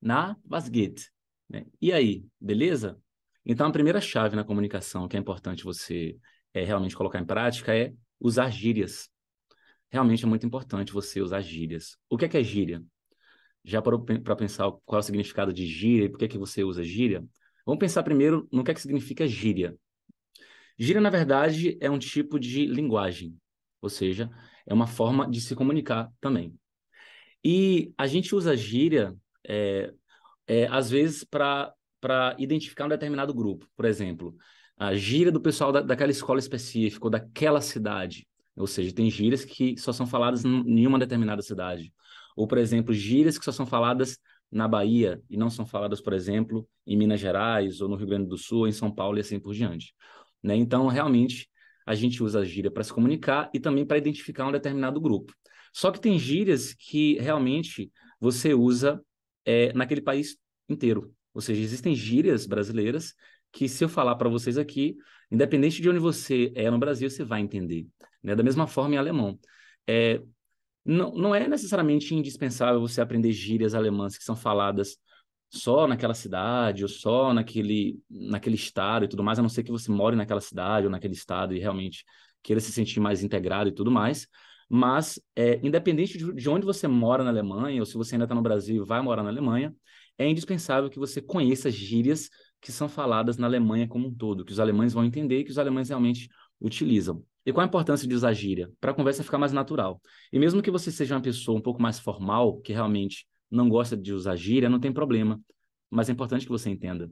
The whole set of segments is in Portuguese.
na was geht? Né? E aí, beleza? Então, a primeira chave na comunicação que é importante você é, realmente colocar em prática é usar gírias. Realmente é muito importante você usar gírias. O que é, que é gíria? Já parou para pensar qual é o significado de gíria e por que, é que você usa gíria? Vamos pensar primeiro no que é que significa gíria. Gíria, na verdade, é um tipo de linguagem, ou seja, é uma forma de se comunicar também. E a gente usa gíria é, é, às vezes, para identificar um determinado grupo. Por exemplo, a gíria do pessoal da, daquela escola específica ou daquela cidade. Ou seja, tem gírias que só são faladas em uma determinada cidade. Ou, por exemplo, gírias que só são faladas na Bahia e não são faladas, por exemplo, em Minas Gerais ou no Rio Grande do Sul, ou em São Paulo e assim por diante. Né? Então, realmente, a gente usa a gíria para se comunicar e também para identificar um determinado grupo. Só que tem gírias que realmente você usa é, naquele país inteiro. Ou seja, existem gírias brasileiras que, se eu falar para vocês aqui, independente de onde você é no Brasil, você vai entender. Né? Da mesma forma em alemão. É, não, não é necessariamente indispensável você aprender gírias alemãs que são faladas só naquela cidade ou só naquele, naquele estado e tudo mais, a não ser que você more naquela cidade ou naquele estado e realmente queira se sentir mais integrado e tudo mais. Mas, é, independente de onde você mora na Alemanha, ou se você ainda está no Brasil e vai morar na Alemanha, é indispensável que você conheça gírias que são faladas na Alemanha como um todo, que os alemães vão entender e que os alemães realmente utilizam. E qual a importância de usar gíria? Para a conversa ficar mais natural. E mesmo que você seja uma pessoa um pouco mais formal, que realmente não gosta de usar gíria, não tem problema. Mas é importante que você entenda.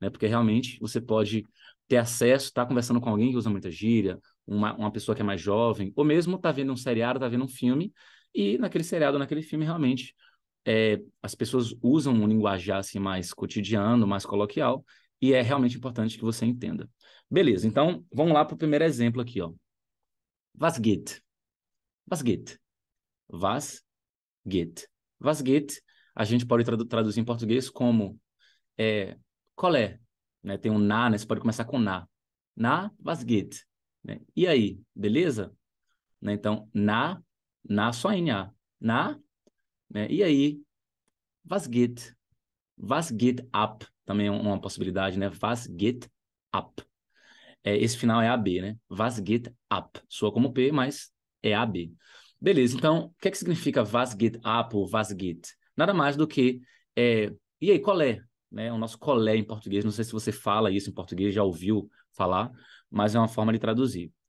Né? Porque realmente você pode ter acesso, estar tá conversando com alguém que usa muita gíria, uma, uma pessoa que é mais jovem, ou mesmo está vendo um seriado, está vendo um filme, e naquele seriado, naquele filme, realmente, é, as pessoas usam um linguajar assim, mais cotidiano, mais coloquial, e é realmente importante que você entenda. Beleza, então vamos lá para o primeiro exemplo aqui. Ó. Was geht? Was geht? Was geht? Was geht? A gente pode tradu traduzir em português como é, qual é? Né? Tem um na, né? Você pode começar com na. Na, was geht? Né? E aí, beleza? Né? Então, na, na, só NA. Na, né? e aí, was geht? Was geht up? Também é uma possibilidade, né? Was geht up? É, esse final é AB, né? Was geht up? Soa como P, mas é AB. Beleza, então, o que, é que significa was geht up ou was geht? Nada mais do que, é, e aí, qual é? né, o nosso colé em português. Não sei se você fala isso em português, já ouviu falar, mas é uma forma de traduzir.